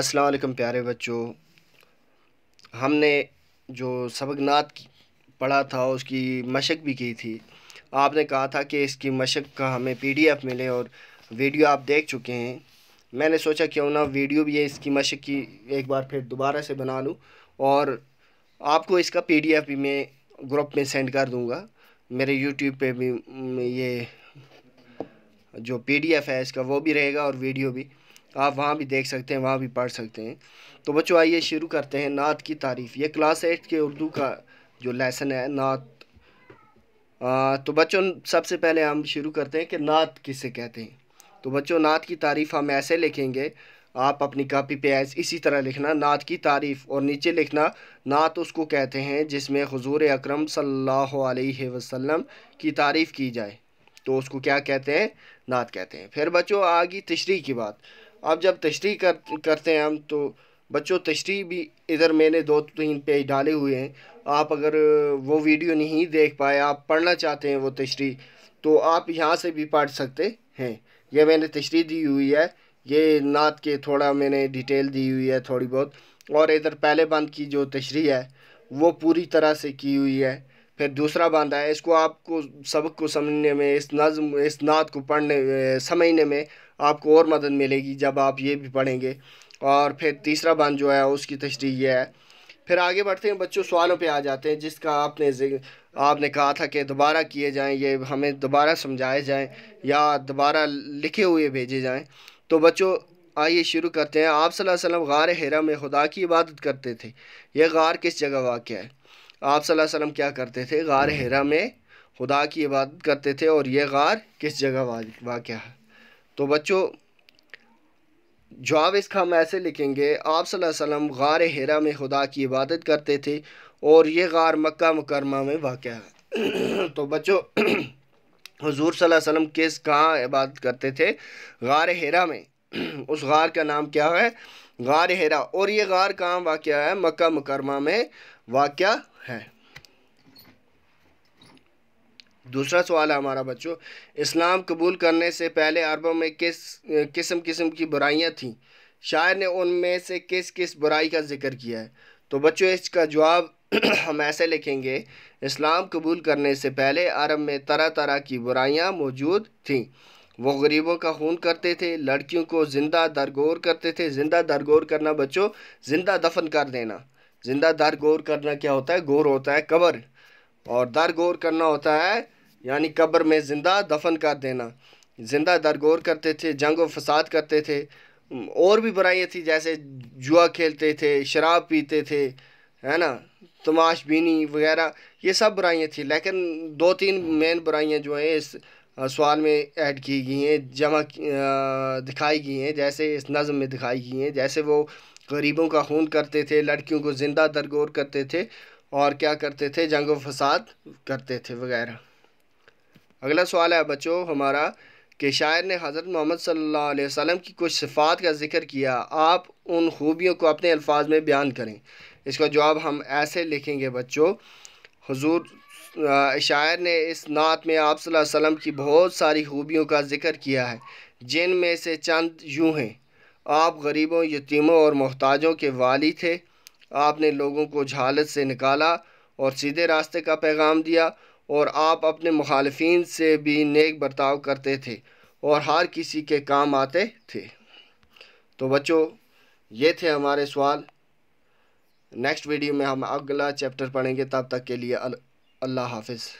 अस्सलाम वालेकुम प्यारे बच्चों हमने जो सबकनात पढ़ा था उसकी मशक भी की थी आपने कहा था कि इसकी मशक का हमें पीडीएफ मिले और वीडियो आप देख चुके हैं मैंने सोचा क्यों ना वीडियो भी है इसकी मशक की एक बार फिर दोबारा से बना लूँ और आपको इसका पीडीएफ भी मैं ग्रुप में सेंड कर दूँगा मेरे यूट्यूब पे भी ये जो पीडीएफ है इसका वो भी रहेगा और वीडियो भी आप वहाँ भी देख सकते हैं वहाँ भी पढ़ सकते हैं तो बच्चों आइए शुरू करते हैं नात की तारीफ़ ये क्लास एट के उर्दू का जो लेसन है नात आ, तो बच्चों सबसे पहले हम शुरू करते हैं कि नात किसे कहते हैं तो बच्चों नात की तारीफ़ हम ऐसे लिखेंगे आप अपनी कापी पे ऐसे इसी तरह लिखना नात की तारीफ़ और नीचे लिखना नात उसको कहते हैं जिसमें हजूर अक्रम सम की तारीफ़ की जाए तो उसको क्या कहते हैं नात कहते हैं फिर बच्चों आगे तशरी की बात आप जब तशरी कर करते हैं हम तो बच्चों तशरी भी इधर मैंने दो तीन पेज डाले हुए हैं आप अगर वो वीडियो नहीं देख पाए आप पढ़ना चाहते हैं वो तशरी तो आप यहाँ से भी पढ़ सकते हैं यह मैंने तशरी दी हुई है ये नात के थोड़ा मैंने डिटेल दी हुई है थोड़ी बहुत और इधर पहले बंद की जो तशरी है वो पूरी तरह से की हुई है फिर दूसरा बांधा है इसको आपको सबक को समझने में इस नज़म इस नात को पढ़ने समझने में आपको और मदद मिलेगी जब आप ये भी पढ़ेंगे और फिर तीसरा बांध जो है उसकी तशरी यह है फिर आगे बढ़ते हैं बच्चों सवालों पे आ जाते हैं जिसका आपने आपने कहा था कि दोबारा किए जाएं ये हमें दोबारा समझाए जाएं या दोबारा लिखे हुए भेजे जाएं तो बच्चों आइए शुरू करते हैं आप सल्लल्लाहु अलैहि वसल्लम गार हेरा में खुदा की इबादत करते थे यह गार किस जगह वाक़ है आप सल्लम क्या करते थे गार हम्म। हेरा में खुदा की इबादत करते थे और यह गार किस जगह वाक़ है तो बच्चों जवाब इसका हम ऐसे लिखेंगे आप सल्लम गार हेरा में खुदा की इबादत करते थे और ये गार मक्का मुकरमा में वाक़ है तो बच्चों हजूर सल्लम किस कहाँ इबादत करते थे गार हेरा में उस गार का नाम क्या है गार हेरा और ये गार कहाँ वाक़ है मक्का मुकरमा में वाक्य है दूसरा सवाल है हमारा बच्चों इस्लाम कबूल करने से पहले अरबों में किस किस्म किस्म की बुराइयां थीं शायर ने उनमें से किस किस बुराई का जिक्र किया है तो बच्चों इसका जवाब हम ऐसे लिखेंगे इस्लाम कबूल करने से पहले अरब में तरह तरह की बुराइयां मौजूद थीं वो गरीबों का खून करते थे लड़कियों को ज़िंदा दरगोर करते थे ज़िंदा दरगोर करना बच्चों ज़िंदा दफन कर देना जिंदा दर गौर करना क्या होता है गौर होता है कब्र और दर गौर करना होता है यानी कब्र में ज़िंदा दफन कर देना ज़िंदा दर गौर करते थे जंग व फसाद करते थे और भी बुराइयाँ थी जैसे जुआ खेलते थे शराब पीते थे है ना तमाशबीनी बीनी वगैरह ये सब बुराइयाँ थी लेकिन दो तीन मेन बुराइयाँ जो हैं इस सवाल में ऐड की गई हैं जमा दिखाई गई हैं जैसे इस नज़म में दिखाई गई हैं जैसे वो गरीबों का खून करते थे लड़कियों को ज़िंदा दरगोर करते थे और क्या करते थे जंग व फसाद करते थे वगैरह अगला सवाल है बच्चों हमारा कि शायर ने हज़रत मोहम्मद सल्लल्लाहु अलैहि वसल्लम की कुछ सिफ़ात का जिक्र किया आप उन खूबियों को अपने अल्फाज में बयान करें इसका जवाब हम ऐसे लिखेंगे बच्चों हजूर शायर ने इस नात में आप वसम की बहुत सारी खूबियों का जिक्र किया है जिन में से चंद यूँ हैं आप गरीबों यतीमों और मोहताजों के वाली थे आपने लोगों को झालत से निकाला और सीधे रास्ते का पैगाम दिया और आप अपने मुखालफन से भी नेक बर्ताव करते थे और हर किसी के काम आते थे तो बच्चों ये थे हमारे सवाल नेक्स्ट वीडियो में हम अगला चैप्टर पढ़ेंगे तब तक के लिए अल अल्लाह हाफिज़